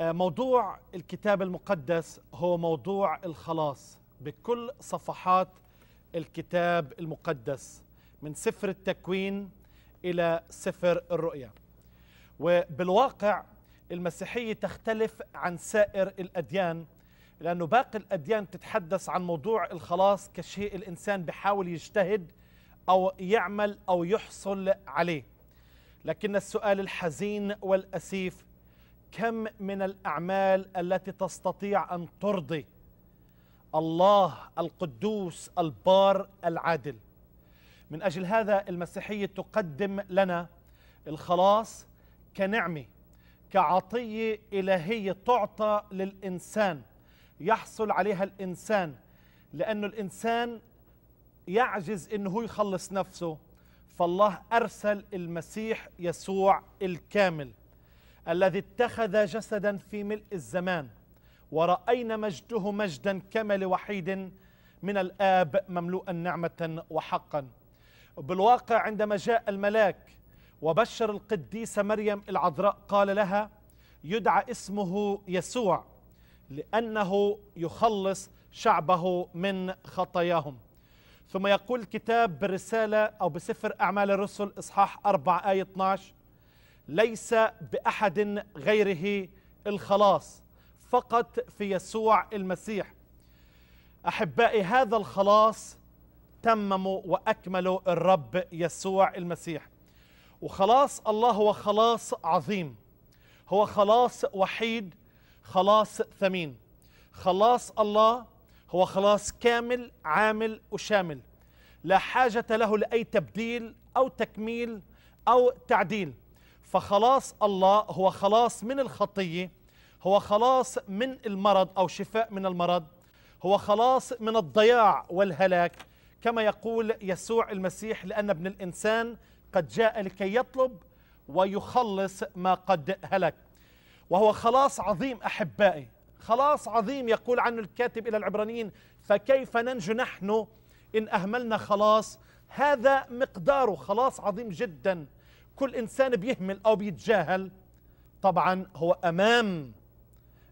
آه، موضوع الكتاب المقدس هو موضوع الخلاص بكل صفحات الكتاب المقدس من سفر التكوين الى سفر الرؤيا وبالواقع المسيحيه تختلف عن سائر الاديان لانه باقي الاديان تتحدث عن موضوع الخلاص كشيء الانسان بحاول يجتهد او يعمل او يحصل عليه لكن السؤال الحزين والاسيف كم من الأعمال التي تستطيع أن ترضي الله القدوس البار العادل من أجل هذا المسيحية تقدم لنا الخلاص كنعمة كعطية إلهية تعطى للإنسان يحصل عليها الإنسان لأنه الإنسان يعجز أنه يخلص نفسه فالله أرسل المسيح يسوع الكامل الذي اتخذ جسدا في ملء الزمان ورأينا مجده مجدا كما لوحيد من الآب مملوءا نعمة وحقا بالواقع عندما جاء الملاك وبشر القديسة مريم العذراء قال لها يدعى اسمه يسوع لأنه يخلص شعبه من خطاياهم ثم يقول الكتاب بالرسالة أو بسفر أعمال الرسل إصحاح 4 آية 12 ليس باحد غيره الخلاص فقط في يسوع المسيح احبائي هذا الخلاص تمموا واكملوا الرب يسوع المسيح وخلاص الله هو خلاص عظيم هو خلاص وحيد خلاص ثمين خلاص الله هو خلاص كامل عامل وشامل لا حاجه له لاي تبديل او تكميل او تعديل فخلاص الله هو خلاص من الخطية هو خلاص من المرض أو شفاء من المرض هو خلاص من الضياع والهلاك كما يقول يسوع المسيح لأن ابن الإنسان قد جاء لكي يطلب ويخلص ما قد هلك وهو خلاص عظيم أحبائي خلاص عظيم يقول عنه الكاتب إلى العبرانيين فكيف ننجو نحن إن أهملنا خلاص هذا مقداره خلاص عظيم جداً كل إنسان بيهمل أو بيتجاهل طبعا هو أمام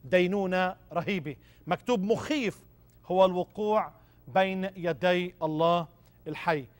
دينونة رهيبة مكتوب مخيف هو الوقوع بين يدي الله الحي